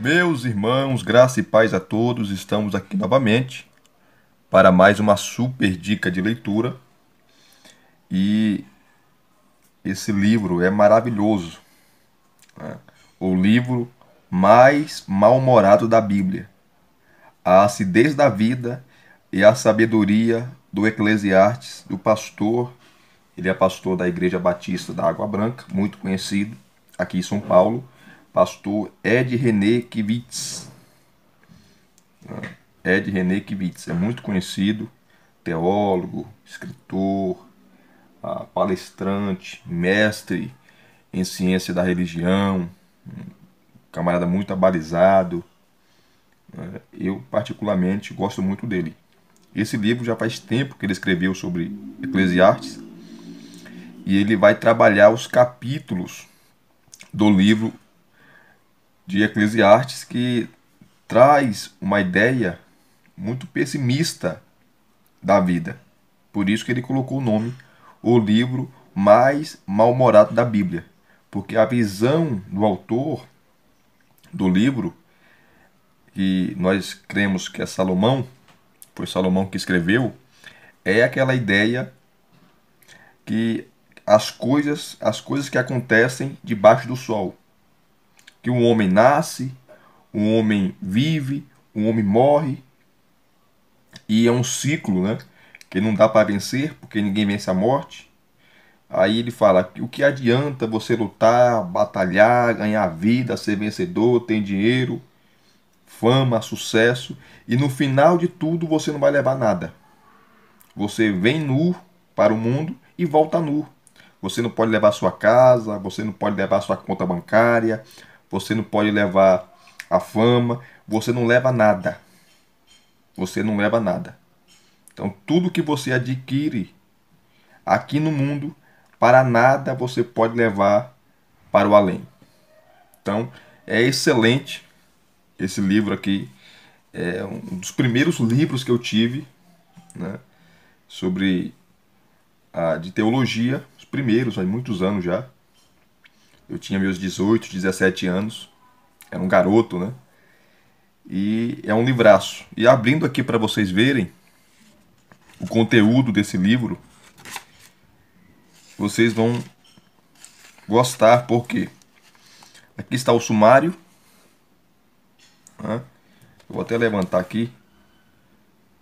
Meus irmãos, graça e paz a todos, estamos aqui novamente para mais uma super dica de leitura. E esse livro é maravilhoso. Né? O livro mais mal-humorado da Bíblia. A acidez da vida e a sabedoria do Eclesiastes, do pastor. Ele é pastor da Igreja Batista da Água Branca, muito conhecido aqui em São Paulo. Pastor Ed René Kivitz. Ah, Ed René Kivitz é muito conhecido, teólogo, escritor, ah, palestrante, mestre em ciência da religião, camarada muito abalizado. Ah, eu, particularmente, gosto muito dele. Esse livro já faz tempo que ele escreveu sobre Eclesiastes e ele vai trabalhar os capítulos do livro de Eclesiastes que traz uma ideia muito pessimista da vida. Por isso que ele colocou o nome O Livro Mais Mal-Humorado da Bíblia, porque a visão do autor do livro, que nós cremos que é Salomão, foi Salomão que escreveu, é aquela ideia que as coisas, as coisas que acontecem debaixo do sol. Que um homem nasce, um homem vive, um homem morre. E é um ciclo, né? Que não dá para vencer, porque ninguém vence a morte. Aí ele fala: o que adianta você lutar, batalhar, ganhar vida, ser vencedor, ter dinheiro, fama, sucesso, e no final de tudo você não vai levar nada. Você vem nu para o mundo e volta nu. Você não pode levar sua casa, você não pode levar sua conta bancária, você não pode levar a fama, você não leva nada. Você não leva nada. Então, tudo que você adquire aqui no mundo, para nada você pode levar para o além. Então, é excelente esse livro aqui é um dos primeiros livros que eu tive né, sobre a, de teologia, os primeiros, há muitos anos já. Eu tinha meus 18, 17 anos, era um garoto, né? E é um livraço. E abrindo aqui para vocês verem o conteúdo desse livro, vocês vão gostar, porque aqui está o sumário eu vou até levantar aqui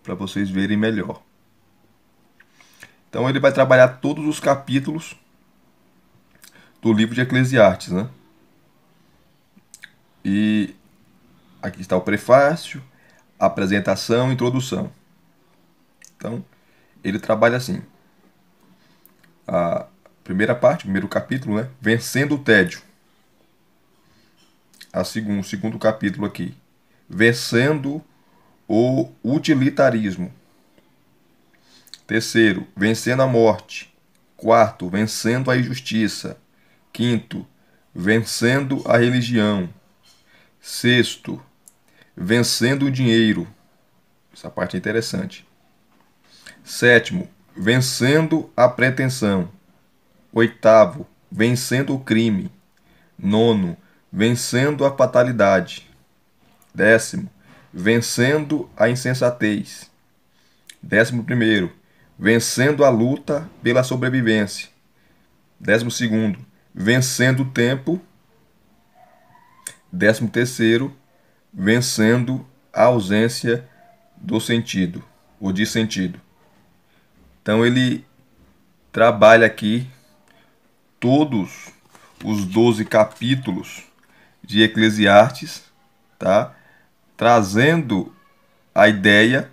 para vocês verem melhor. Então ele vai trabalhar todos os capítulos do livro de Eclesiastes, né? E aqui está o prefácio, apresentação, introdução. Então, ele trabalha assim. A primeira parte, primeiro capítulo, né? Vencendo o tédio. A segundo, o segundo capítulo aqui, vencendo o utilitarismo. Terceiro, vencendo a morte. Quarto, vencendo a injustiça. Quinto, vencendo a religião. Sexto, vencendo o dinheiro. Essa parte é interessante. Sétimo, vencendo a pretensão. Oitavo, vencendo o crime. Nono, vencendo a fatalidade. Décimo, vencendo a insensatez. Décimo primeiro, vencendo a luta pela sobrevivência. Décimo segundo, vencendo o tempo. Décimo terceiro, vencendo a ausência do sentido, ou de sentido. Então ele trabalha aqui todos os 12 capítulos de Eclesiastes, tá? trazendo a ideia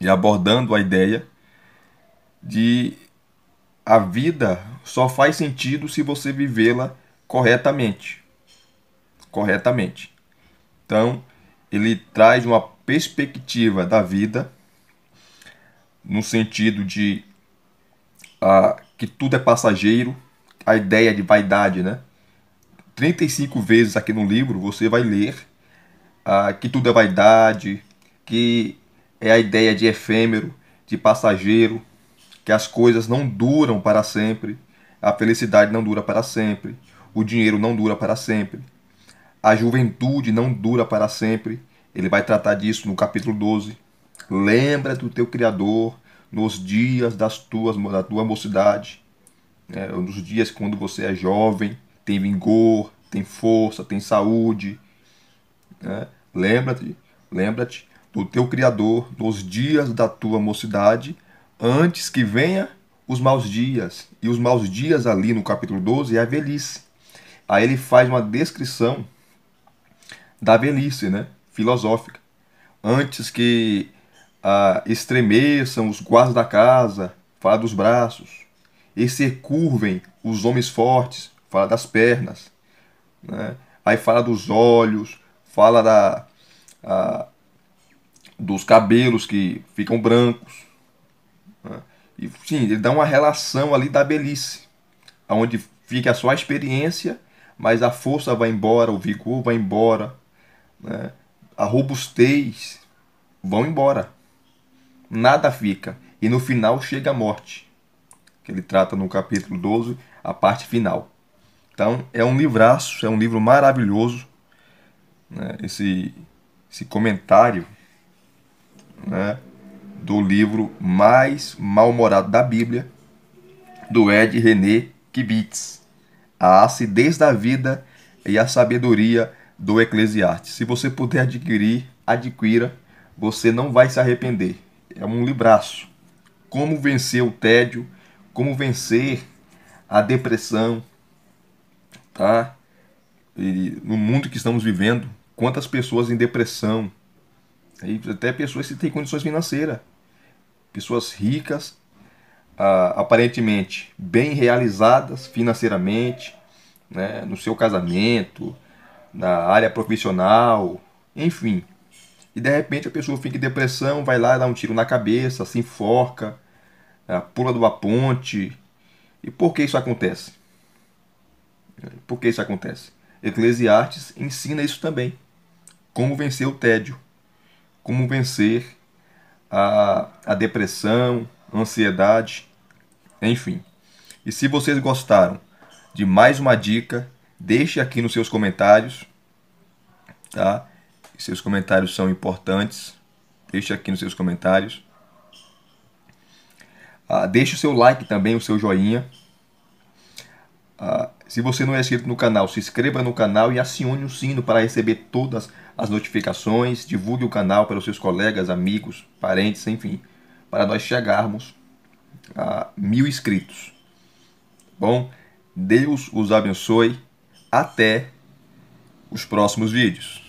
e abordando a ideia de a vida só faz sentido se você vivê-la corretamente. Corretamente. Então, ele traz uma perspectiva da vida no sentido de ah, que tudo é passageiro, a ideia de vaidade, né? 35 vezes aqui no livro você vai ler ah, que tudo é vaidade, que é a ideia de efêmero, de passageiro, que as coisas não duram para sempre, a felicidade não dura para sempre, o dinheiro não dura para sempre, a juventude não dura para sempre. Ele vai tratar disso no capítulo 12. Lembra do teu Criador nos dias das tuas, da tua mocidade, né? nos dias quando você é jovem, tem vigor, tem força, tem saúde. Né? Lembra-te, lembra-te do teu Criador nos dias da tua mocidade, antes que venha os maus dias. E os maus dias ali no capítulo 12 é a velhice. Aí ele faz uma descrição da velhice, né? Filosófica. Antes que ah, estremeçam os guardas da casa, fala dos braços. E se curvem os homens fortes, fala das pernas. Né? Aí fala dos olhos, fala da, a, dos cabelos que ficam brancos. Né? E sim, ele dá uma relação ali da belice onde fica só a experiência, mas a força vai embora, o vigor vai embora, né? a robustez vão embora. Nada fica. E no final chega a morte, que ele trata no capítulo 12, a parte final. Então é um livraço, é um livro maravilhoso né, esse, esse comentário né, do livro mais mal-humorado da Bíblia, do Ed René Kibitz, A Acidez da Vida e a Sabedoria do Eclesiastes. Se você puder adquirir, adquira, você não vai se arrepender. É um libraço. Como vencer o tédio, como vencer a depressão, tá? e no mundo que estamos vivendo, quantas pessoas em depressão, e até pessoas que têm condições financeiras, pessoas ricas, ah, aparentemente bem realizadas financeiramente, né, no seu casamento, na área profissional, enfim. E de repente a pessoa fica em depressão, vai lá, dá um tiro na cabeça, se enforca, ah, pula de uma ponte. E por que isso acontece? Por que isso acontece? Eclesiastes ensina isso também. Como vencer o tédio, como vencer a, a depressão, ansiedade, enfim. E se vocês gostaram de mais uma dica, deixe aqui nos seus comentários, tá? Seus comentários são importantes. Deixe aqui nos seus comentários. Ah, deixe o seu like também, o seu joinha. Ah, se você não é inscrito no canal, se inscreva no canal e acione o sino para receber todas as notificações. Divulgue o canal para os seus colegas, amigos, parentes, enfim, para nós chegarmos a mil inscritos. Bom, Deus os abençoe. Até os próximos vídeos.